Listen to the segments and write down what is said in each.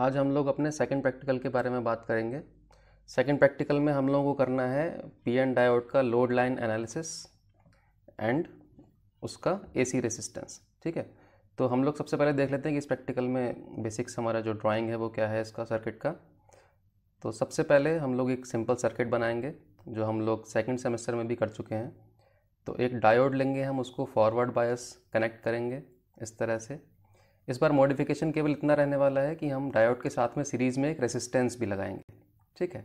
आज हम लोग अपने सेकंड प्रैक्टिकल के बारे में बात करेंगे सेकंड प्रैक्टिकल में हम लोगों को करना है पी एन डायोड का लोड लाइन एनालिसिस एंड उसका एसी रेसिस्टेंस ठीक है तो हम लोग सबसे पहले देख लेते हैं कि इस प्रैक्टिकल में बेसिक्स हमारा जो ड्राइंग है वो क्या है इसका सर्किट का तो सबसे पहले हम लोग एक सिंपल सर्किट बनाएंगे जो हम लोग सेकेंड सेमेस्टर में भी कर चुके हैं तो एक डायोड लेंगे हम उसको फॉरवर्ड बायस कनेक्ट करेंगे इस तरह से इस बार मॉडिफिकेशन केवल इतना रहने वाला है कि हम डायोड के साथ में सीरीज़ में एक रेसिस्टेंस भी लगाएंगे ठीक है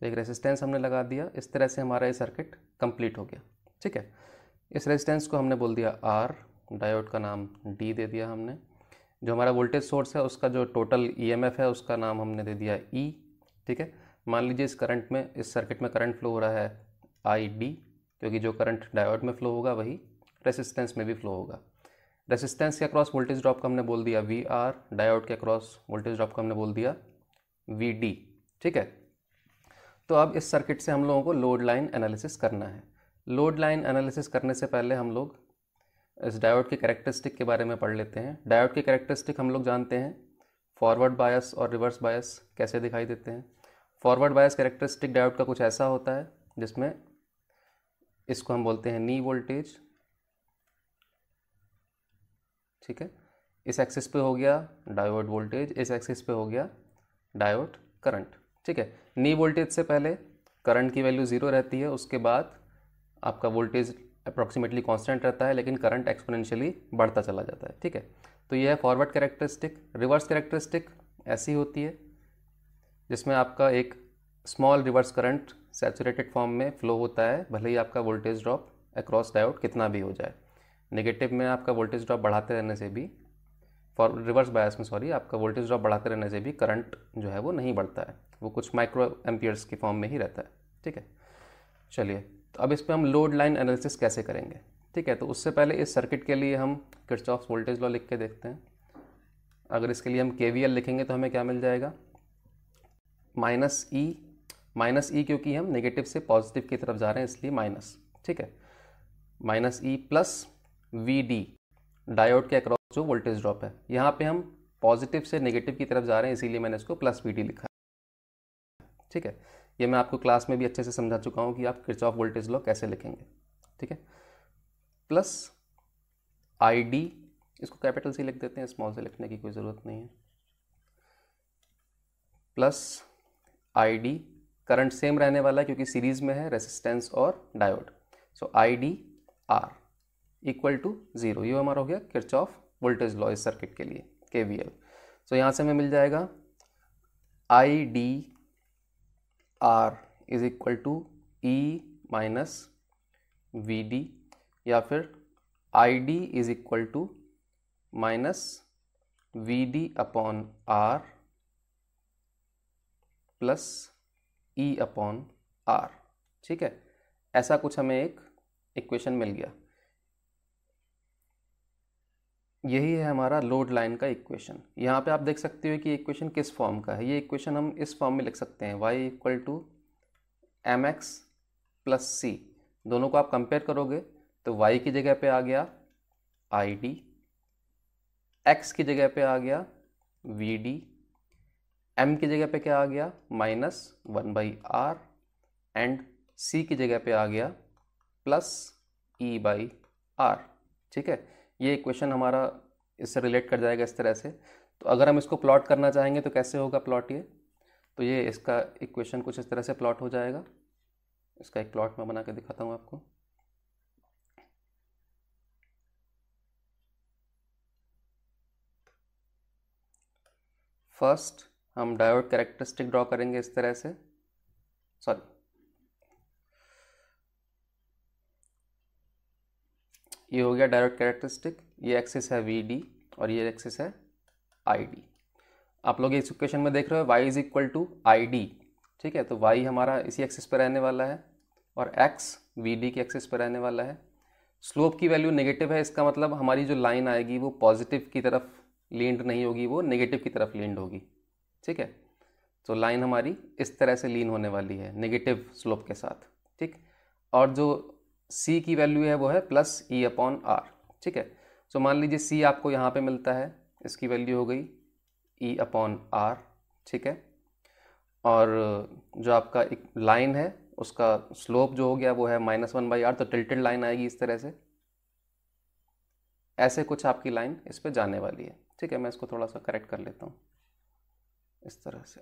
तो एक रेसिस्टेंस हमने लगा दिया इस तरह से हमारा ये सर्किट कंप्लीट हो गया ठीक है इस रेजिस्टेंस को हमने बोल दिया आर डायोड का नाम डी दे दिया हमने जो हमारा वोल्टेज सोर्स है उसका जो टोटल ईएमएफ है उसका नाम हमने दे दिया ई e, ठीक है मान लीजिए इस करंट में इस सर्किट में करंट फ्लो हो रहा है आई डी क्योंकि जो करंट डायोड में फ्लो होगा वही रेसिस्टेंस में भी फ्लो होगा रेसिस्टेंस के अक्रॉस वोल्टेज ड्रॉप का हमने बोल दिया वी आर डायोड के अक्रॉस वोल्टेज ड्रॉप का हमने बोल दिया वी डी ठीक है तो अब इस सर्किट से हम लोगों को लोड लाइन एनालिसिस करना है लोड लाइन एनालिसिस करने से पहले हम लोग इस डायोड के कैरेक्टरिस्टिक के बारे में पढ़ लेते हैं डायोड के कैरेक्टरिस्टिक हम लोग जानते हैं फॉरवर्ड बायस और रिवर्स बायस कैसे दिखाई देते हैं फॉरवर्ड बायस कैरेक्टरिस्टिक डायोड का कुछ ऐसा होता है जिसमें इसको हम बोलते हैं नी वोल्टेज ठीक है इस एक्सिस पे हो गया डायोड वोल्टेज इस एक्सिस पे हो गया डायोड करंट ठीक है नी वोल्टेज से पहले करंट की वैल्यू ज़ीरो रहती है उसके बाद आपका वोल्टेज अप्रॉक्सीमेटली कांस्टेंट रहता है लेकिन करंट एक्सपोनेंशियली बढ़ता चला जाता है ठीक है तो यह है फॉरवर्ड कैरेक्टरिस्टिक रिवर्स कैरेक्टरिस्टिक ऐसी होती है जिसमें आपका एक small reverse current saturated form में फ्लो होता है भले ही आपका वोल्टेज ड्रॉप अक्रॉस डायोड कितना भी हो जाए नेगेटिव में आपका वोल्टेज ड्रॉप बढ़ाते रहने से भी फॉर रिवर्स बायस में सॉरी आपका वोल्टेज ड्रॉप बढ़ाते रहने से भी करंट जो है वो नहीं बढ़ता है वो कुछ माइक्रो एम्पियर्स के फॉर्म में ही रहता है ठीक है चलिए तो अब इस पर हम लोड लाइन एनालिसिस कैसे करेंगे ठीक है तो उससे पहले इस सर्किट के लिए हम किड्स ऑफ वोल्टेज लॉ लिख के देखते हैं अगर इसके लिए हम के लिखेंगे तो हमें क्या मिल जाएगा minus E e, minus E e क्योंकि हम नेगेटिव से पॉजिटिव की तरफ जा रहे हैं इसलिए माइनस ठीक है minus E e plus V D diode के अक्रॉस जो वोल्टेज ड्रॉप है यहाँ पे हम पॉजिटिव से नेगेटिव की तरफ जा रहे हैं इसीलिए मैंने इसको प्लस वी डी लिखा ठीक है ये मैं आपको क्लास में भी अच्छे से समझा चुका हूँ कि आप किर्च ऑफ वोल्टेज लॉ कैसे लिखेंगे ठीक है प्लस आई डी इसको कैपिटल से लिख देते हैं स्मॉल से लिखने की कोई ज़रूरत नहीं है plus I D current same रहने वाला है क्योंकि सीरीज़ में है रेसिस्टेंस और diode so I D R equal to zero ये हमारा हो गया किर्च ऑफ वोल्टेज लॉ इस सर्किट के लिए के वी एल सो यहाँ से हमें मिल जाएगा I D R is equal to E minus V D या फिर I D is equal to minus V D upon R plus E upon R ठीक है ऐसा कुछ हमें एक इक्वेशन मिल गया यही है हमारा लोड लाइन का इक्वेशन यहाँ पे आप देख सकते हो कि इक्वेशन किस फॉर्म का है ये इक्वेशन हम इस फॉर्म में लिख सकते हैं y equal to M X plus C दोनों को आप कंपेयर करोगे तो y की जगह पे आ गया आई डी एक्स की जगह पे आ गया वी डी एम की जगह पे क्या आ गया minus one by R and C की जगह पे आ गया प्लस ई बाई आर ठीक है ये क्वेश्चन हमारा इससे रिलेट कर जाएगा इस तरह से तो अगर हम इसको प्लॉट करना चाहेंगे तो कैसे होगा प्लॉट ये तो ये इसका इक्वेशन कुछ इस तरह से प्लॉट हो जाएगा इसका एक प्लॉट मैं बना के दिखाता हूँ आपको फर्स्ट हम डायोड कैरेक्टरिस्टिक ड्रॉ करेंगे इस तरह से सॉरी ये हो गया डायरेक्ट कैरेक्टरिस्टिक ये एक्सिस है वी डी और ये एक्सिस है आई डी आप लोग इस इक्वेशन में देख रहे हो Y is equal to I D ठीक है तो वाई हमारा इसी एक्सिस पर रहने वाला है और एक्स वी डी के एक्सिस पर रहने वाला है स्लोप की वैल्यू नेगेटिव है इसका मतलब हमारी जो लाइन आएगी वो पॉजिटिव की तरफ लीन्ड नहीं होगी वो नेगेटिव की तरफ लीन्ड होगी ठीक है तो लाइन हमारी इस तरह से लीन होने वाली है नेगेटिव स्लोप के साथ ठीक और जो सी की वैल्यू है वो है प्लस ई अपॉन आर ठीक है सो मान लीजिए सी आपको यहाँ पे मिलता है इसकी वैल्यू हो गई ई अपॉन आर ठीक है और जो आपका एक लाइन है उसका स्लोप जो हो गया वो है माइनस वन बाई आर तो टिल्टेड लाइन आएगी इस तरह से ऐसे कुछ आपकी लाइन इस पर जाने वाली है ठीक है मैं इसको थोड़ा सा करेक्ट कर लेता हूँ इस तरह से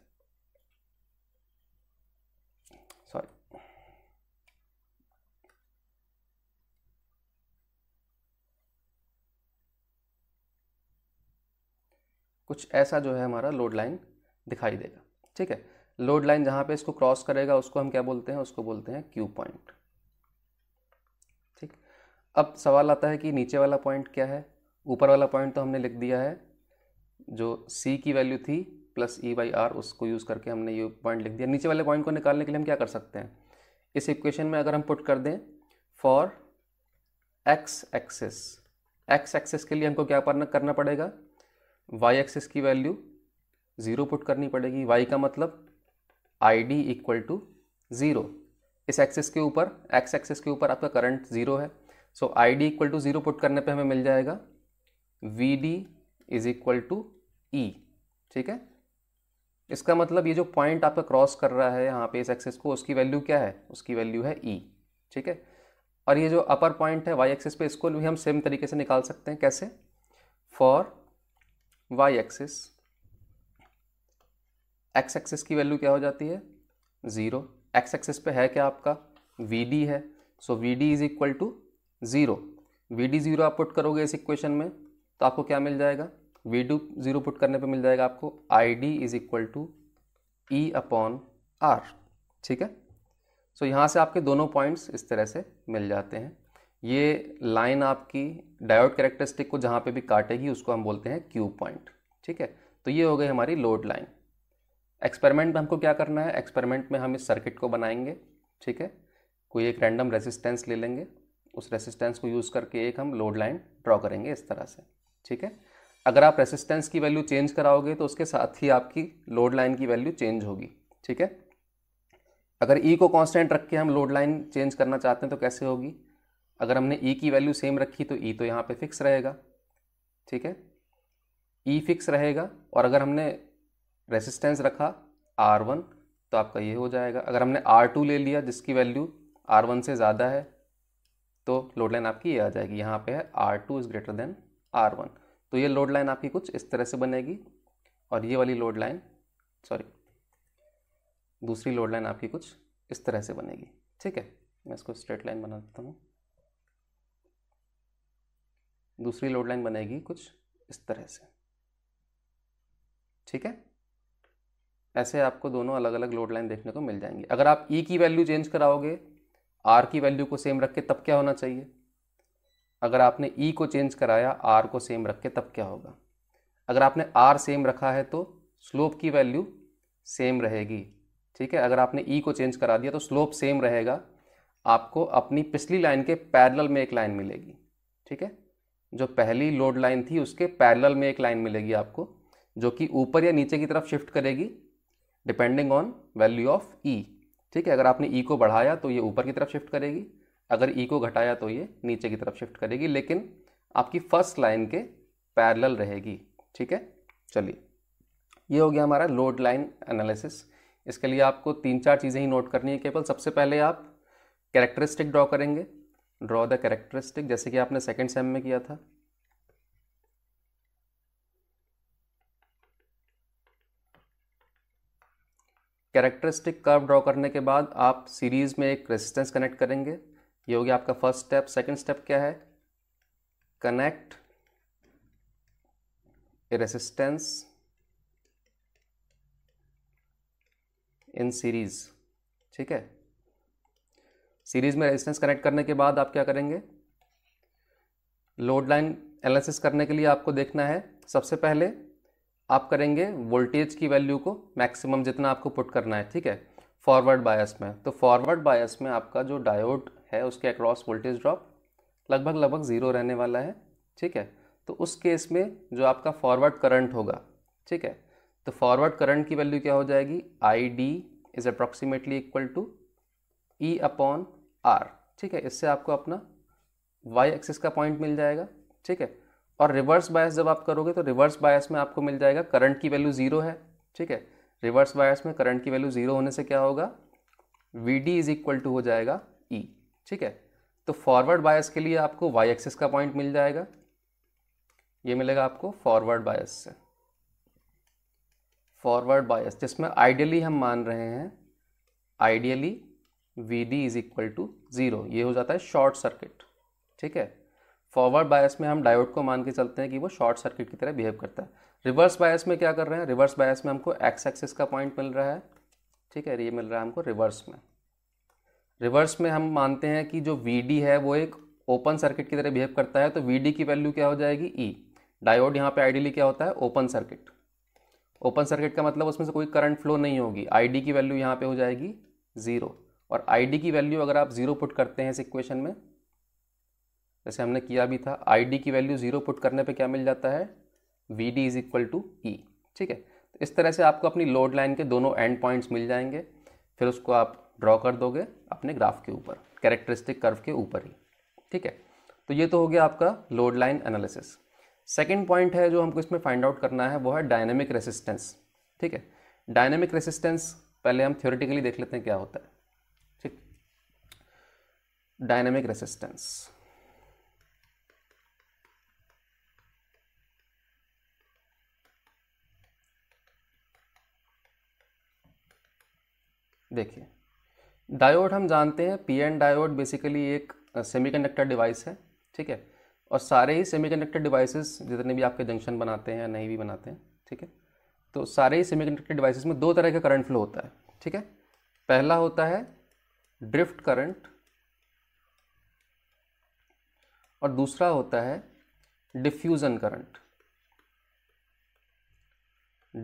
कुछ ऐसा जो है हमारा लोड लाइन दिखाई देगा ठीक है लोड लाइन जहां पे इसको क्रॉस करेगा उसको हम क्या बोलते हैं उसको बोलते हैं क्यू पॉइंट ठीक अब सवाल आता है कि नीचे वाला पॉइंट क्या है ऊपर वाला पॉइंट तो हमने लिख दिया है जो सी की वैल्यू थी प्लस ई बाई आर उसको यूज़ करके हमने ये पॉइंट लिख दिया नीचे वाले पॉइंट को निकालने के लिए हम क्या कर सकते हैं इस इक्वेशन में अगर हम पुट कर दें for X axis X axis के लिए हमको क्या करना पड़ेगा y एक्सिस की वैल्यू ज़ीरो पुट करनी पड़ेगी y का मतलब I D equal to zero इस एक्सिस के ऊपर एक्स एक्सिस के ऊपर आपका करंट ज़ीरो है so I D equal to zero put करने पे हमें मिल जाएगा V D is equal to E ठीक है इसका मतलब ये जो पॉइंट आपका क्रॉस कर रहा है यहाँ पे इस एक्सिस को उसकी वैल्यू क्या है उसकी वैल्यू है ई e, ठीक है और ये जो अपर पॉइंट है वाई एक्सिस पे इसको भी हम सेम तरीके से निकाल सकते हैं कैसे for Y axis X axis की वैल्यू क्या हो जाती है ज़ीरो एक्स एक्सिस पे है क्या आपका वी डी है so V D is equal to zero V D zero आप पुट करोगे इस इक्वेशन में तो आपको क्या मिल जाएगा वी डू ज़ीरो पुट करने पे मिल जाएगा आपको I D is equal to E upon R ठीक है सो so, यहाँ से आपके दोनों पॉइंट्स इस तरह से मिल जाते हैं ये लाइन आपकी डायोड कैरेक्टरिस्टिक को जहाँ पे भी काटेगी उसको हम बोलते हैं क्यू पॉइंट ठीक है तो ये हो गई हमारी लोड लाइन एक्सपेरिमेंट में हमको क्या करना है एक्सपेरिमेंट में हम इस सर्किट को बनाएंगे ठीक है कोई एक रैंडम रेजिस्टेंस ले लेंगे उस रेसिस्टेंस को यूज़ करके एक हम लोड लाइन ड्रॉ करेंगे इस तरह से ठीक है अगर आप रेसिस्टेंस की वैल्यू चेंज कराओगे तो उसके साथ ही आपकी लोड लाइन की वैल्यू चेंज होगी ठीक है अगर ई e को कांस्टेंट रख के हम लोड लाइन चेंज करना चाहते हैं तो कैसे होगी अगर हमने ई e की वैल्यू सेम रखी तो ई e तो यहाँ पे फिक्स रहेगा ठीक है ई e फिक्स रहेगा और अगर हमने रेसिस्टेंस रखा आर वन तो आपका ये हो जाएगा अगर हमने आर टू ले लिया जिसकी वैल्यू आर वन से ज़्यादा है तो लोड लाइन आपकी ये आ जाएगी यहाँ पे है R two is greater than R one तो ये लोड लाइन आपकी कुछ इस तरह से बनेगी और ये वाली लोड लाइन सॉरी दूसरी लोड लाइन आपकी कुछ इस तरह से बनेगी ठीक है मैं इसको स्ट्रेट लाइन बना देता हूँ दूसरी लोड लाइन बनेगी कुछ इस तरह से ठीक है ऐसे आपको दोनों अलग अलग लोड लाइन देखने को मिल जाएंगी अगर आप ई e की वैल्यू चेंज कराओगे आर की वैल्यू को सेम रख के तब क्या होना चाहिए अगर आपने ई e को चेंज कराया आर को सेम रख के तब क्या होगा अगर आपने आर सेम रखा है तो स्लोप की वैल्यू सेम रहेगी ठीक है अगर आपने ई e को चेंज करा दिया तो स्लोप सेम रहेगा आपको अपनी पिछली लाइन के पैरल में एक लाइन मिलेगी ठीक है जो पहली लोड लाइन थी उसके पैरेलल में एक लाइन मिलेगी आपको जो कि ऊपर या नीचे की तरफ शिफ्ट करेगी depending on value of E ठीक है अगर आपने ई e को बढ़ाया तो ये ऊपर की तरफ शिफ्ट करेगी अगर ई e को घटाया तो ये नीचे की तरफ शिफ्ट करेगी लेकिन आपकी फर्स्ट लाइन के पैरेलल रहेगी ठीक है चलिए ये हो गया हमारा लोड लाइन एनालिसिस इसके लिए आपको तीन चार चीज़ें ही नोट करनी है केवल सबसे पहले आप कैरेक्टरिस्टिक ड्रॉ करेंगे ड्रॉ द करेक्टरिस्टिक जैसे कि आपने सेकेंड सेम में किया था कैरेक्टरिस्टिक कर्व ड्रॉ करने के बाद आप सीरीज़ में एक रेजिस्टेंस कनेक्ट करेंगे ये हो गया आपका फर्स्ट स्टेप सेकेंड स्टेप क्या है कनेक्ट रेसिस्टेंस इन सीरीज़ ठीक है सीरीज में रेजिस्टेंस कनेक्ट करने के बाद आप क्या करेंगे लोड लाइन एनालिसिस करने के लिए आपको देखना है सबसे पहले आप करेंगे वोल्टेज की वैल्यू को मैक्सिमम जितना आपको पुट करना है ठीक है फॉरवर्ड बायस में तो फॉरवर्ड बायस में आपका जो डायोड है उसके अक्रॉस वोल्टेज ड्रॉप लगभग लगभग ज़ीरो रहने वाला है ठीक है तो उस केस में जो आपका फॉरवर्ड करंट होगा ठीक है तो फॉरवर्ड करंट की वैल्यू क्या हो जाएगी I D is approximately equal to E upon R ठीक है इससे आपको अपना वाई एक्सिस का पॉइंट मिल जाएगा ठीक है और रिवर्स बायस जब आप करोगे तो रिवर्स बायस में आपको मिल जाएगा करंट की वैल्यू ज़ीरो है ठीक है रिवर्स बायस में करंट की वैल्यू ज़ीरो होने से क्या होगा V D is equal to हो जाएगा ई e, ठीक है तो फॉरवर्ड बायस के लिए आपको वाई एक्सिस का पॉइंट मिल जाएगा ये मिलेगा आपको फॉरवर्ड बायस से फॉरवर्ड बायस जिसमें आइडियली हम मान रहे हैं ideally V D is equal to zero ये हो जाता है शॉर्ट सर्किट ठीक है फॉरवर्ड बायस में हम डायोड को मान के चलते हैं कि वो शॉर्ट सर्किट की तरह बिहेव करता है रिवर्स बायस में क्या कर रहे हैं रिवर्स बायस में हमको एक्स एक्सिस का पॉइंट मिल रहा है ठीक है ये मिल रहा है हमको रिवर्स में रिवर्स में हम मानते हैं कि जो वी है वो एक ओपन सर्किट की तरह बिहेव करता है तो वी की वैल्यू क्या हो जाएगी ई e. डायोड यहाँ पे आइडियली क्या होता है ओपन सर्किट ओपन सर्किट का मतलब उसमें से कोई करंट फ्लो नहीं होगी आईडी की वैल्यू यहाँ पे हो जाएगी ज़ीरो और आई की वैल्यू अगर आप ज़ीरो पुट करते हैं इस इक्वेशन में जैसे हमने किया भी था आई की वैल्यू ज़ीरो पुट करने पर क्या मिल जाता है V D is equal to E ठीक है तो इस तरह से आपको अपनी लोड लाइन के दोनों एंड पॉइंट्स मिल जाएंगे फिर उसको आप ड्रॉ कर दोगे अपने ग्राफ के ऊपर कैरेक्टरिस्टिक कर्व के ऊपर ही ठीक है तो ये तो हो गया आपका load line analysis second point है जो हमको इसमें फाइंड आउट करना है वो है डायनेमिक रेसिस्टेंस ठीक है डायनेमिक रेसिस्टेंस पहले हम थ्योरेटिकली देख लेते हैं क्या होता है डायनेमिक रेसिस्टेंस देखिए डायोड हम जानते हैं पीएन डायोड बेसिकली एक सेमीकंडक्टर डिवाइस है ठीक है और सारे ही सेमीकंडक्टर डिवाइसेस जितने भी आपके जंक्शन बनाते हैं या नहीं भी बनाते हैं ठीक है तो सारे ही सेमीकंडक्टर डिवाइसेस में दो तरह का करंट फ्लो होता है ठीक है पहला होता है ड्रिफ्ट करंट और दूसरा होता है डिफ्यूज़न करंट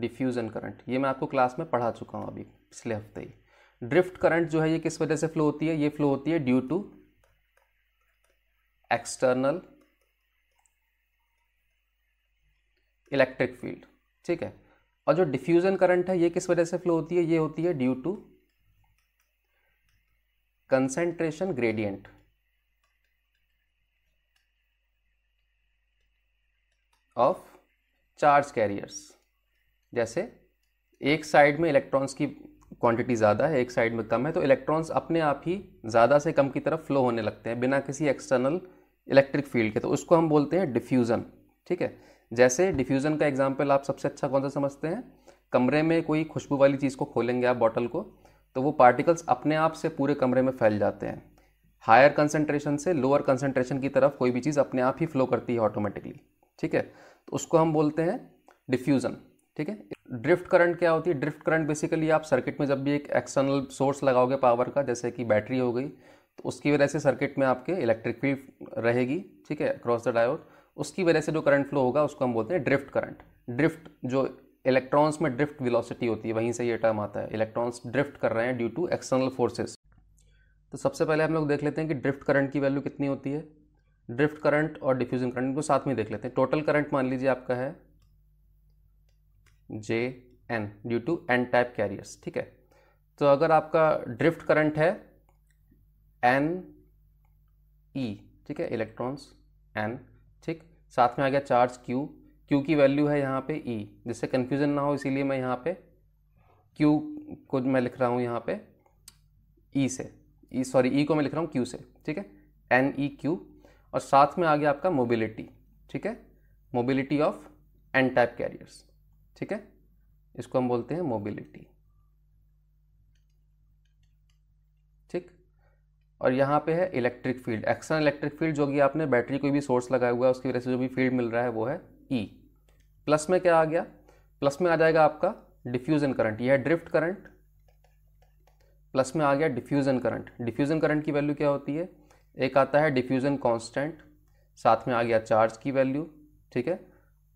डिफ्यूज़न करंट ये मैं आपको क्लास में पढ़ा चुका हूँ अभी पिछले हफ्ते ही ड्रिफ्ट करंट जो है ये किस वजह से फ्लो होती है ये फ्लो होती है due to external electric field ठीक है और जो डिफ्यूज़न करंट है ये किस वजह से फ्लो होती है ये होती है due to concentration gradient of charge carriers जैसे एक साइड में इलेक्ट्रॉन्स की क्वांटिटी ज़्यादा है एक साइड में कम है तो इलेक्ट्रॉन्स अपने आप ही ज़्यादा से कम की तरफ फ्लो होने लगते हैं बिना किसी एक्सटर्नल इलेक्ट्रिक फील्ड के तो उसको हम बोलते हैं डिफ्यूज़न ठीक है जैसे डिफ्यूज़न का एग्जाम्पल आप सबसे अच्छा कौन सा समझते हैं कमरे में कोई खुशबू वाली चीज़ को खोलेंगे आप बॉटल को तो वो पार्टिकल्स अपने आप से पूरे कमरे में फैल जाते हैं हायर कंसनट्रेशन से लोअर कंसनट्रेशन की तरफ कोई भी चीज़ अपने आप ही फ्लो करती है ऑटोमेटिकली ठीक है तो उसको हम बोलते हैं डिफ्यूज़न ठीक है ड्रिफ्ट करंट क्या होती है ड्रिफ्ट करंट बेसिकली आप सर्किट में जब भी एक एक्सटर्नल सोर्स लगाओगे पावर का जैसे कि बैटरी हो गई तो उसकी वजह से सर्किट में आपके इलेक्ट्रिक फील्ड रहेगी ठीक है अक्रॉस द डायोड उसकी वजह से जो करंट फ्लो होगा उसको हम बोलते हैं ड्रिफ्ट करंट ड्रिफ्ट जो इलेक्ट्रॉन्स में ड्रिफ्ट विलोसिटी होती है वहीं से ये टर्म आता है इलेक्ट्रॉन्स ड्रिफ्ट कर रहे हैं ड्यू टू एक्सटर्नल फोर्सेस तो सबसे पहले हम लोग देख लेते हैं कि ड्रिफ्ट करंट की वैल्यू कितनी होती है ड्रिफ्ट करंट और डिफ्यूजन करंट इनको साथ में देख लेते हैं टोटल करंट मान लीजिए आपका है J N due to N type carriers ठीक है तो अगर आपका ड्रिफ्ट करंट है एन ई ठीक है इलेक्ट्रॉन्स एन ठीक साथ में आ गया चार्ज क्यू क्यू की वैल्यू है यहाँ पे ई e, जिससे कन्फ्यूज़न ना हो इसीलिए मैं यहाँ पे क्यू को मैं लिख रहा हूँ यहाँ पे ई e से ई सॉरी ई को मैं लिख रहा हूँ क्यू से ठीक है एन ई क्यू और साथ में आ गया आपका मोबिलिटी ठीक है mobility of N type carriers ठीक है इसको हम बोलते हैं मोबिलिटी ठीक और यहाँ पे है electric field external electric field जो कि आपने बैटरी कोई भी सोर्स लगाया हुआ है उसकी वजह से जो भी फील्ड मिल रहा है वो है ई e. प्लस में क्या आ गया प्लस में आ जाएगा आपका डिफ्यूजन करंट यह ड्रिफ्ट करंट प्लस में आ गया डिफ्यूजन करंट डिफ्यूजन करंट की वैल्यू क्या होती है एक आता है डिफ्यूज़न कांस्टेंट साथ में आ गया चार्ज की वैल्यू ठीक है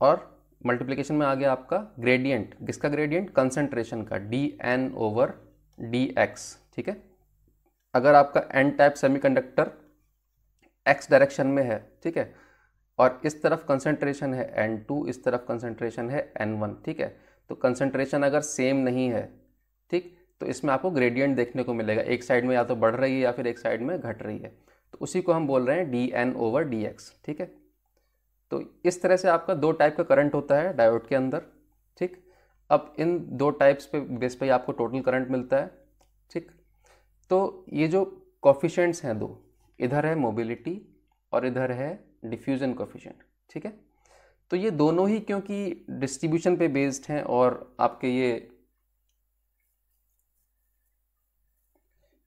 और मल्टीप्लिकेशन में आ गया आपका ग्रेडियंट किसका ग्रेडियंट कंसेंट्रेशन का D N over D X ठीक है अगर आपका N type semiconductor X direction में है ठीक है और इस तरफ कंसेंट्रेशन है एन टू इस तरफ कंसेंट्रेशन है एन वन ठीक है तो कंसेंट्रेशन अगर सेम नहीं है ठीक तो इसमें आपको ग्रेडियंट देखने को मिलेगा एक साइड में या तो बढ़ रही है या फिर एक साइड में घट रही है तो उसी को हम बोल रहे हैं D N over D X ठीक है तो इस तरह से आपका दो टाइप का करंट होता है डायोड के अंदर ठीक अब इन दो टाइप्स पे बेस पे आपको टोटल करंट मिलता है ठीक तो ये जो कॉफिशेंट्स हैं दो इधर है मोबिलिटी और इधर है डिफ्यूज़न कॉफिशेंट ठीक है तो ये दोनों ही क्योंकि डिस्ट्रीब्यूशन पे बेस्ड हैं और आपके ये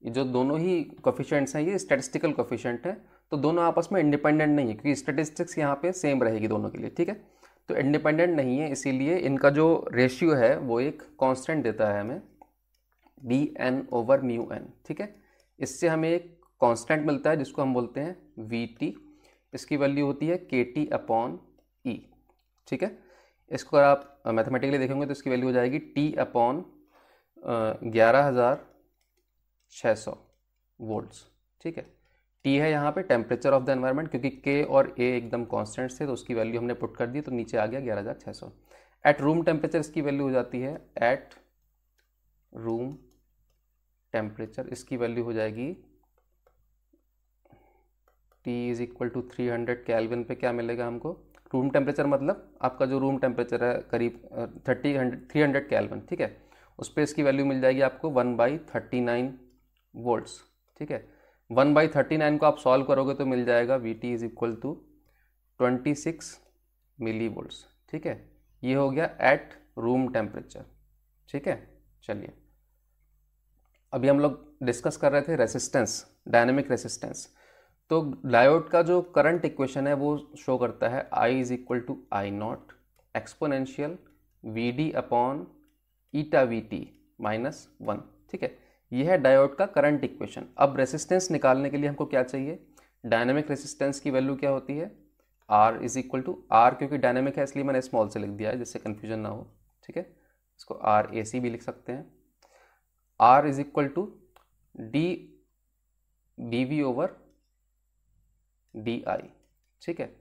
जो दोनों ही कोफिशेंट्स हैं ये स्टेटिस्टिकल कोफिशेंट है तो दोनों आपस में इंडिपेंडेंट नहीं है क्योंकि स्टेटिस्टिक्स यहाँ पे सेम रहेगी दोनों के लिए ठीक है तो इंडिपेंडेंट नहीं है इसीलिए इनका जो रेशियो है वो एक कांस्टेंट देता है हमें B N over mu N ठीक है इससे हमें एक कांस्टेंट मिलता है जिसको हम बोलते हैं वी टी इसकी वैल्यू होती है के टी अपॉन ई ठीक है इसको अगर आप मैथमेटिकली देखेंगे तो इसकी वैल्यू हो जाएगी टी अपॉन ग्यारह हज़ार 600 वोल्ट्स ठीक है टी है यहाँ पे टेम्परेचर ऑफ द एनवायरनमेंट क्योंकि के और ए एकदम कांस्टेंट थे तो उसकी वैल्यू हमने पुट कर दी तो नीचे आ गया ग्यारह हज़ार छः सौ एट रूम टेम्परेचर इसकी वैल्यू हो जाती है एट रूम टेम्परेचर इसकी वैल्यू हो जाएगी T is equal to three hundred kelvin पे क्या मिलेगा हमको रूम टेम्परेचर मतलब आपका जो रूम टेम्परेचर है करीब thirty hundred three hundred kelvin ठीक है उस पर इसकी वैल्यू मिल जाएगी आपको one by thirty nine volts ठीक है वन बाई थर्टी नाइन को आप सॉल्व करोगे तो मिल जाएगा V T is equal to twenty six milli volts ठीक है ये हो गया एट रूम टेम्परेचर ठीक है चलिए अभी हम लोग डिस्कस कर रहे थे रेसिस्टेंस डायनेमिक रेसिस्टेंस तो डायोड का जो करंट इक्वेशन है वो शो करता है I is equal to I naught exponential V D upon eta V T minus one ठीक है यह है डायोड का करंट इक्वेशन अब रेसिस्टेंस निकालने के लिए हमको क्या चाहिए डायनेमिक रेसिस्टेंस की वैल्यू क्या होती है R is equal to R क्योंकि डायनेमिक है इसलिए मैंने स्मॉल से लिख दिया है जिससे कन्फ्यूजन ना हो ठीक है इसको आर ए सी भी लिख सकते हैं R is equal to D D V over D I ठीक है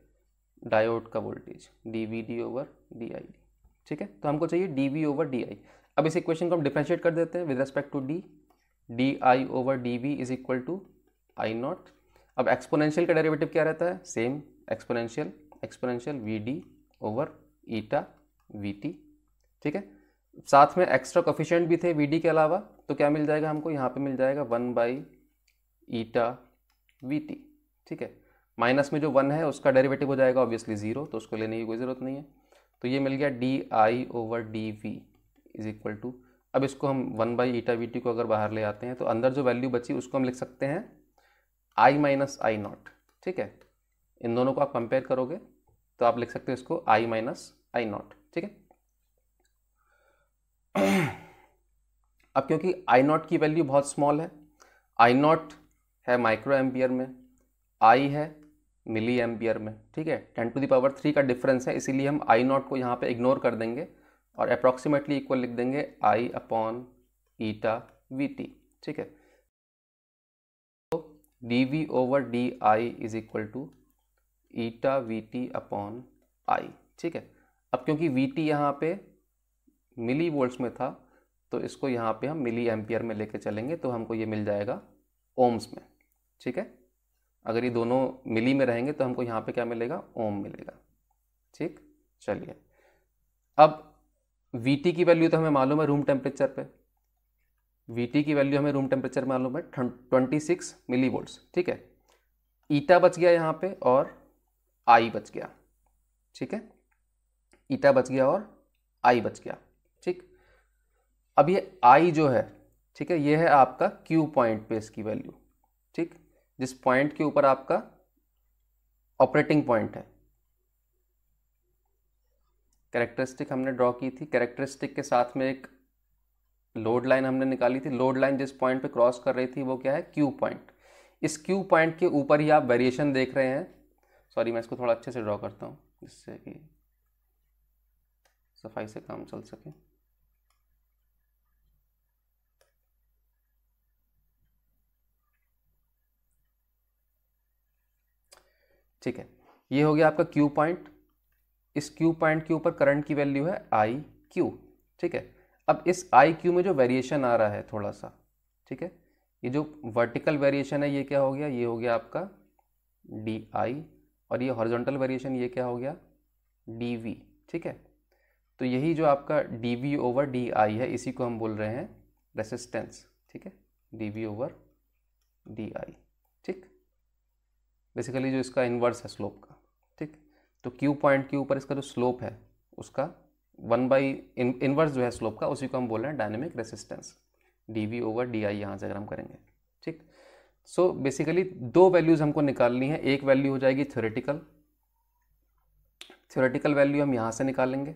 डायोड का voltage D V D over D I ठीक है तो हमको चाहिए D V over D I अब इस इक्वेशन को हम डिफ्रेंशिएट कर देते हैं with respect to D D I over D V is equal to I naught अब एक्सपोनेंशियल का डेरिवेटिव क्या रहता है same exponential exponential V D over eta V T ठीक है साथ में एक्स्ट्रा कोफिशियंट भी थे वी डी के अलावा तो क्या मिल जाएगा हमको यहाँ पे मिल जाएगा one by eta V T ठीक है माइनस में जो वन है उसका डेरिवेटिव हो जाएगा ऑब्वियसली ज़ीरो तो उसको लेने की कोई ज़रूरत नहीं है तो ये मिल गया D I over D V is equal to अब इसको हम one by eta V T को अगर बाहर ले आते हैं तो अंदर जो वैल्यू बची उसको हम लिख सकते हैं आई माइनस आई नॉट ठीक है इन दोनों को आप कंपेयर करोगे तो आप लिख सकते हो इसको आई माइनस आई नॉट ठीक है अब क्योंकि आई नॉट की वैल्यू बहुत स्मॉल है आई नॉट है माइक्रो एम्पियर में आई है मिली एम्पियर में ठीक है ten to the power three का डिफरेंस है इसीलिए हम आई नॉट को यहाँ पे इग्नोर कर देंगे और अप्रॉक्सीमेटली इक्वल लिख देंगे I upon eta V T ठीक है तो D V over D I is equal to eta V T upon I ठीक है अब क्योंकि वी टी यहाँ पे मिली वोल्ट्स में था तो इसको यहाँ पे हम मिली एम्पियर में लेके चलेंगे तो हमको ये मिल जाएगा ओम्स में ठीक है अगर ये दोनों मिली में रहेंगे तो हमको यहाँ पे क्या मिलेगा ओम मिलेगा ठीक चलिए अब VT की वैल्यू तो हमें मालूम है रूम टेम्परेचर पे VT की वैल्यू हमें रूम टेम्परेचर मालूम है ट्वेंटी सिक्स मिली वोल्ट ठीक है ईटा बच गया यहाँ पे और आई बच गया ठीक है ईटा बच गया और आई बच गया ठीक अब ये आई जो है ठीक है ये है आपका क्यू पॉइंट पे इसकी वैल्यू ठीक जिस पॉइंट के ऊपर आपका ऑपरेटिंग पॉइंट है कैरेक्टरिस्टिक हमने ड्रॉ की थी कैरेक्टरिस्टिक के साथ में एक लोड लाइन हमने निकाली थी लोड लाइन जिस पॉइंट पे क्रॉस कर रही थी वो क्या है क्यू पॉइंट इस क्यू पॉइंट के ऊपर ही आप वेरिएशन देख रहे हैं सॉरी मैं इसको थोड़ा अच्छे से ड्रॉ करता हूँ जिससे कि सफाई से काम चल सके ठीक है ये हो गया आपका क्यू पॉइंट इस क्यू पॉइंट के ऊपर करंट की वैल्यू है आई क्यू ठीक है अब इस आई क्यू में जो वेरिएशन आ रहा है थोड़ा सा ठीक है ये जो वर्टिकल वेरिएशन है ये क्या हो गया ये हो गया आपका डी आई और ये हॉरिजॉन्टल वेरिएशन ये क्या हो गया डी वी ठीक है तो यही जो आपका D V over D I है इसी को हम बोल रहे हैं रेसिस्टेंस ठीक है D V over D I ठीक बेसिकली जो इसका इन्वर्स है स्लोप का तो क्यू पॉइंट के ऊपर इसका जो स्लोप है उसका वन बाई इनवर्स जो है स्लोप का उसी को हम बोल रहे हैं dynamic resistance D V over D I यहाँ से अगर हम करेंगे ठीक सो so, बेसिकली दो वैल्यूज़ हमको निकालनी है एक वैल्यू हो जाएगी थ्योरेटिकल थ्योरेटिकल वैल्यू हम यहाँ से निकालेंगे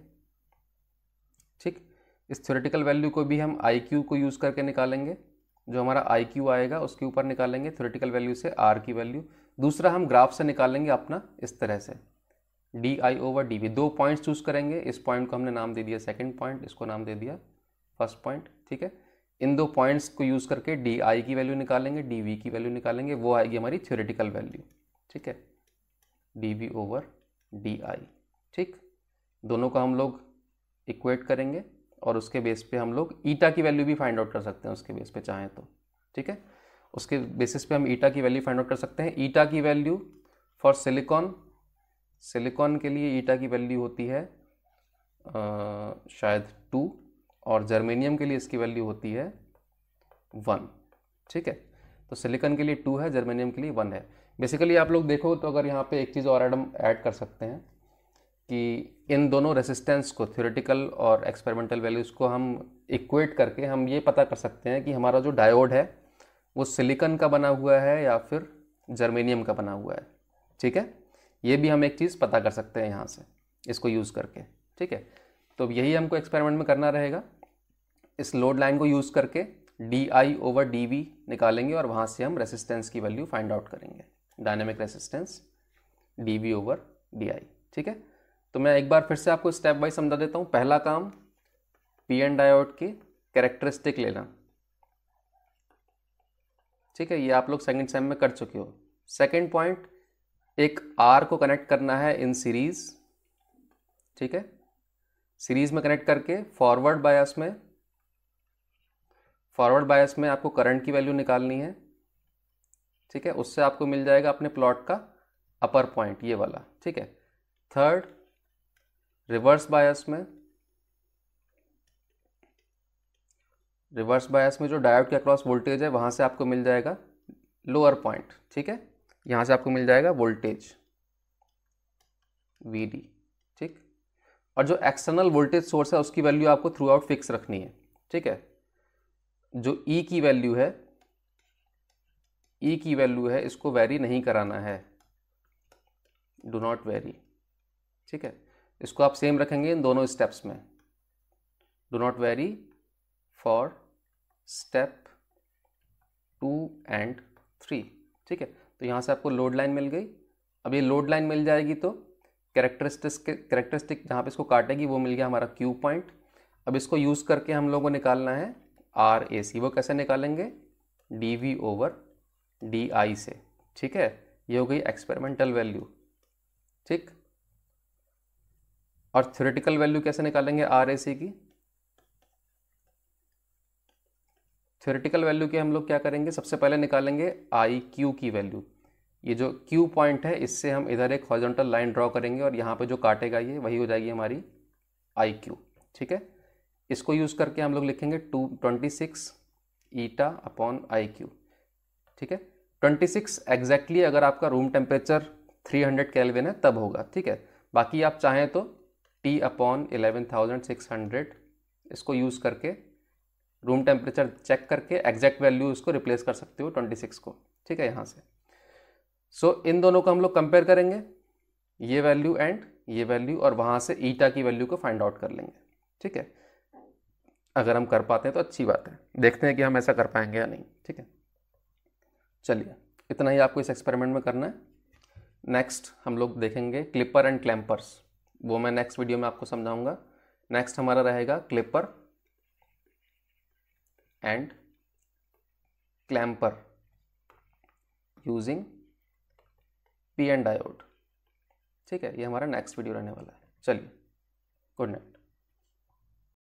ठीक इस थ्योरेटिकल वैल्यू को भी हम आई क्यू को यूज़ करके निकालेंगे जो हमारा आई क्यू आएगा उसके ऊपर निकालेंगे थ्योरेटिकल वैल्यू से आर की वैल्यू दूसरा हम ग्राफ से निकालेंगे अपना इस तरह से D I over D V दो पॉइंट्स चूज करेंगे इस पॉइंट को हमने नाम दे दिया सेकेंड पॉइंट इसको नाम दे दिया फर्स्ट पॉइंट ठीक है इन दो पॉइंट्स को यूज़ करके डी आई की वैल्यू निकालेंगे डी वी की वैल्यू निकालेंगे वो आएगी हमारी थ्योरेटिकल वैल्यू ठीक है D V over D I ठीक दोनों को हम लोग इक्वेट करेंगे और उसके बेस पे हम लोग ईटा की वैल्यू भी फाइंड आउट कर सकते हैं उसके बेस पे चाहें तो ठीक है उसके बेसिस पे हम ईटा की वैल्यू फाइंड आउट कर सकते हैं ईटा की वैल्यू फॉर सिलिकॉन सिलिकॉन के लिए ईटा की वैल्यू होती है आ, शायद टू और जर्मेनियम के लिए इसकी वैल्यू होती है वन ठीक है तो सिलिकॉन के लिए टू है जर्मेनियम के लिए वन है बेसिकली आप लोग देखो तो अगर यहाँ पे एक चीज़ और एडम ऐड कर सकते हैं कि इन दोनों रेसिस्टेंस को थ्योरेटिकल और एक्सपेरिमेंटल वैल्यूज़ को हम इक्वेट करके हम ये पता कर सकते हैं कि हमारा जो डायोड है वो सिलिकन का बना हुआ है या फिर जर्मेनियम का बना हुआ है ठीक है ये भी हम एक चीज़ पता कर सकते हैं यहाँ से इसको यूज़ करके ठीक है तो यही हमको एक्सपेरिमेंट में करना रहेगा इस लोड लाइन को यूज़ करके D I over D V निकालेंगे और वहाँ से हम रेसिस्टेंस की वैल्यू फाइंड आउट करेंगे dynamic resistance D V over D I ठीक है तो मैं एक बार फिर से आपको स्टेप बाई समझा देता हूँ पहला काम पी एन डायोड की कैरेक्टरिस्टिक लेना ठीक है ये आप लोग सेकंड सेम में कर चुके हो सेकंड पॉइंट एक आर को कनेक्ट करना है इन सीरीज ठीक है सीरीज में कनेक्ट करके फॉरवर्ड बायस में फॉरवर्ड बायस में आपको करंट की वैल्यू निकालनी है ठीक है उससे आपको मिल जाएगा अपने प्लॉट का अपर पॉइंट ये वाला ठीक है थर्ड रिवर्स बायस में रिवर्स बायस में जो डायोड के अक्रॉस वोल्टेज है वहां से आपको मिल जाएगा लोअर पॉइंट ठीक है यहाँ से आपको मिल जाएगा वोल्टेज वी डी ठीक और जो एक्सटर्नल वोल्टेज सोर्स है उसकी वैल्यू आपको थ्रू आउट फिक्स रखनी है ठीक है जो ई e की वैल्यू है ई e की वैल्यू है इसको वेरी नहीं कराना है डू नॉट वेरी ठीक है इसको आप सेम रखेंगे इन दोनों स्टेप्स में do not vary for step two and three ठीक है तो यहाँ से आपको लोड लाइन मिल गई अब ये लोड लाइन मिल जाएगी तो के कैरेक्टरिस्टिक जहाँ पे इसको काटेगी वो मिल गया हमारा क्यू पॉइंट अब इसको यूज़ करके हम लोगों को निकालना है आर ए सी वो कैसे निकालेंगे D V over D I से ठीक है ये हो गई एक्सपेरिमेंटल वैल्यू ठीक और थ्योरेटिकल वैल्यू कैसे निकालेंगे आर ए सी की थ्योरेटिकल वैल्यू के हम लोग क्या करेंगे सबसे पहले निकालेंगे आई क्यू की वैल्यू ये जो क्यू पॉइंट है इससे हम इधर एक हॉर्जोंटल लाइन ड्रॉ करेंगे और यहाँ पे जो काटेगा ये वही हो जाएगी हमारी आई क्यू ठीक है इसको यूज़ करके हम लोग लिखेंगे two twenty six eta upon I Q ठीक है ट्वेंटी सिक्स एग्जैक्टली अगर आपका room temperature three hundred kelvin है तब होगा ठीक है बाकी आप चाहें तो T upon eleven thousand six hundred इसको यूज़ करके रूम टेम्परेचर चेक करके एग्जैक्ट वैल्यू उसको रिप्लेस कर सकते हो ट्वेंटी सिक्स को ठीक है यहाँ से सो so, इन दोनों को हम लोग कंपेयर करेंगे ये वैल्यू एंड ये वैल्यू और वहाँ से ईटा की वैल्यू को फाइंड आउट कर लेंगे ठीक है अगर हम कर पाते हैं तो अच्छी बात है देखते हैं कि हम ऐसा कर पाएंगे या नहीं ठीक है चलिए इतना ही आपको इस एक्सपेरिमेंट में करना है नेक्स्ट हम लोग देखेंगे क्लिपर एंड क्लैम्पर्स वो मैं नेक्स्ट वीडियो में आपको समझाऊंगा नेक्स्ट हमारा रहेगा clipper and clamper using P and diode ठीक है ये हमारा नेक्स्ट वीडियो रहने वाला है चलिए गुड नाइट